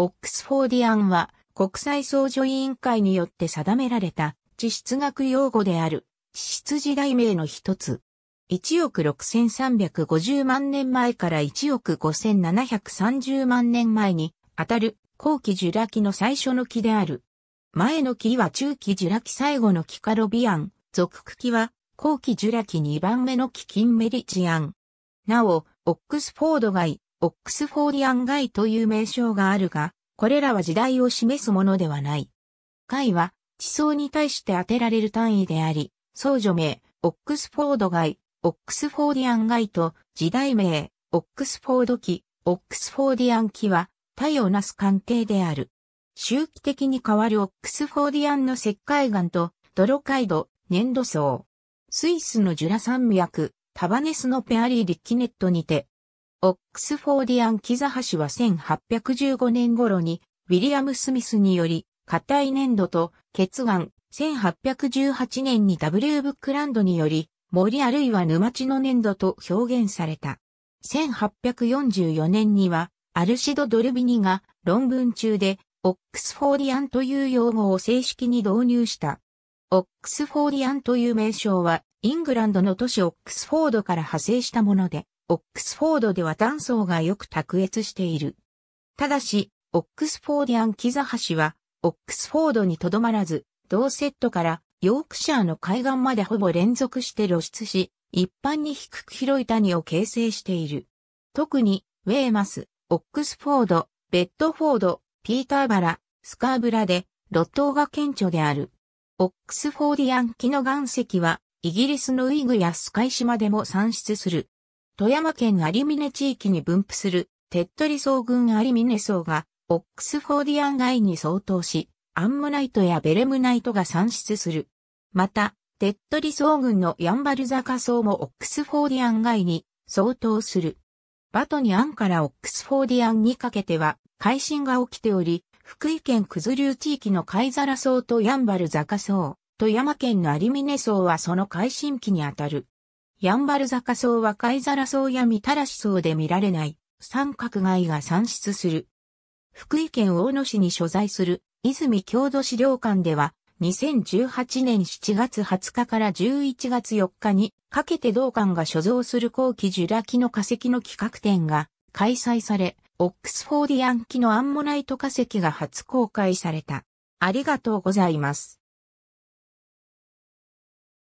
オックスフォーディアンは国際総助委員会によって定められた地質学用語である地質時代名の一つ。1億6350万年前から1億5730万年前にあたる後期ジュラ紀の最初の木である。前の木は中期ジュラ紀最後の木カロビアン、属区木は後期ジュラ紀2番目の木キンメリチアン。なお、オックスフォード街、オックスフォーディアン街という名称があるが、これらは時代を示すものではない。街は地層に対して当てられる単位であり、僧女名、オックスフォード街、オックスフォーディアン街と時代名、オックスフォード期、オックスフォーディアン期は、体をなす関係である。周期的に変わるオックスフォーディアンの石灰岩と泥海土、粘土層。スイスのジュラ山脈、タバネスのペアリー・リッキネットにて、オックスフォーディアンキザ橋は1815年頃に、ウィリアム・スミスにより、硬い粘土と血岩、1818年に W ブックランドにより、森あるいは沼地の粘土と表現された。1844年には、アルシド・ドルビニが論文中で、オックスフォーディアンという用語を正式に導入した。オックスフォーディアンという名称は、イングランドの都市オックスフォードから派生したもので、オックスフォードでは断層がよく卓越している。ただし、オックスフォーディアンキザ橋は、オックスフォードにとどまらず、同セットからヨークシャーの海岸までほぼ連続して露出し、一般に低く広い谷を形成している。特に、ウェーマス、オックスフォード、ベッドフォード、ピーターバラ、スカーブラで、路頭が顕著である。オックスフォーディアンキの岩石は、イギリスのウィグやスカイ島でも産出する。富山県有峰地域に分布する、テッドリ草群有峰層が、オックスフォーディアン街に相当し、アンモナイトやベレムナイトが産出する。また、テッドリ草群のヤンバルザカ層もオックスフォーディアン街に相当する。バトニアンからオックスフォーディアンにかけては、海進が起きており、福井県九頭竜地域の貝皿層とヤンバルザカ層、富山県の有峰層はその海進期にあたる。ヤンバルザカ層は貝皿層やみたらし層で見られない三角貝が産出する。福井県大野市に所在する泉郷土資料館では2018年7月20日から11月4日にかけて同館が所蔵する後期ジュラ紀の化石の企画展が開催され、オックスフォーディアン紀のアンモナイト化石が初公開された。ありがとうございます。